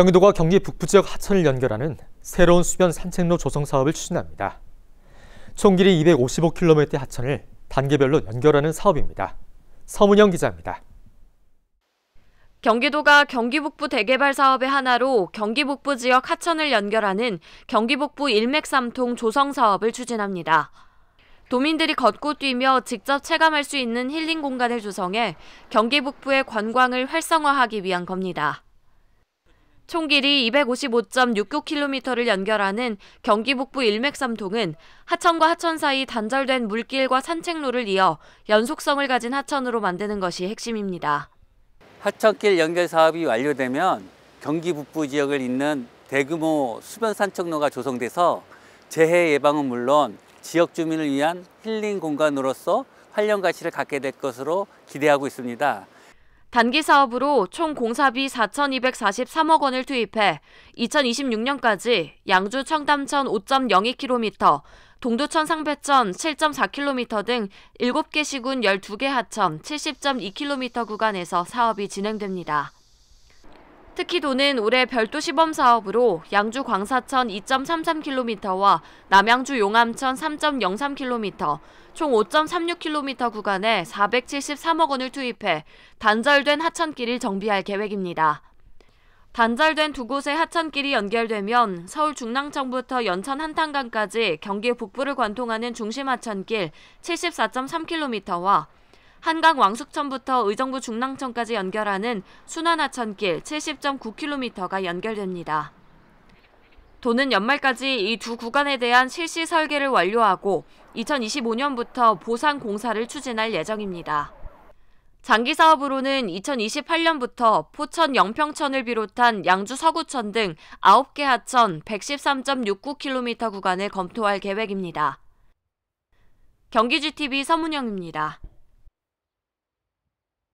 경기도가 경기 북부 지역 하천을 연결하는 새로운 수변 산책로 조성 사업을 추진합니다. 총 길이 255km의 하천을 단계별로 연결하는 사업입니다. 서문영 기자입니다. 경기도가 경기북부 대개발 사업의 하나로 경기북부 지역 하천을 연결하는 경기북부 일맥삼통 조성 사업을 추진합니다. 도민들이 걷고 뛰며 직접 체감할 수 있는 힐링 공간을 조성해 경기북부의 관광을 활성화하기 위한 겁니다. 총 길이 255.69km를 연결하는 경기 북부 일맥삼통은 하천과 하천 사이 단절된 물길과 산책로를 이어 연속성을 가진 하천으로 만드는 것이 핵심입니다. 하천길 연결 사업이 완료되면 경기 북부 지역을 잇는 대규모 수변 산책로가 조성돼서 재해 예방은 물론 지역 주민을 위한 힐링 공간으로서 활용 가치를 갖게 될 것으로 기대하고 있습니다. 단기 사업으로 총 공사비 4,243억 원을 투입해 2026년까지 양주 청담천 5.02km, 동두천 상배천 7.4km 등 7개 시군 12개 하천 70.2km 구간에서 사업이 진행됩니다. 특히 도는 올해 별도 시범 사업으로 양주 광사천 2.33km와 남양주 용암천 3.03km, 총 5.36km 구간에 473억 원을 투입해 단절된 하천길을 정비할 계획입니다. 단절된 두 곳의 하천길이 연결되면 서울 중랑천부터 연천 한탄강까지 경기 북부를 관통하는 중심 하천길 74.3km와 한강 왕숙천부터 의정부 중랑천까지 연결하는 순환하천길 70.9km가 연결됩니다. 도는 연말까지 이 두 구간에 대한 실시 설계를 완료하고 2025년부터 보상 공사를 추진할 예정입니다. 장기 사업으로는 2028년부터 포천 영평천을 비롯한 양주 서구천 등 9개 하천 113.69km 구간을 검토할 계획입니다. 경기GTV 서문영입니다.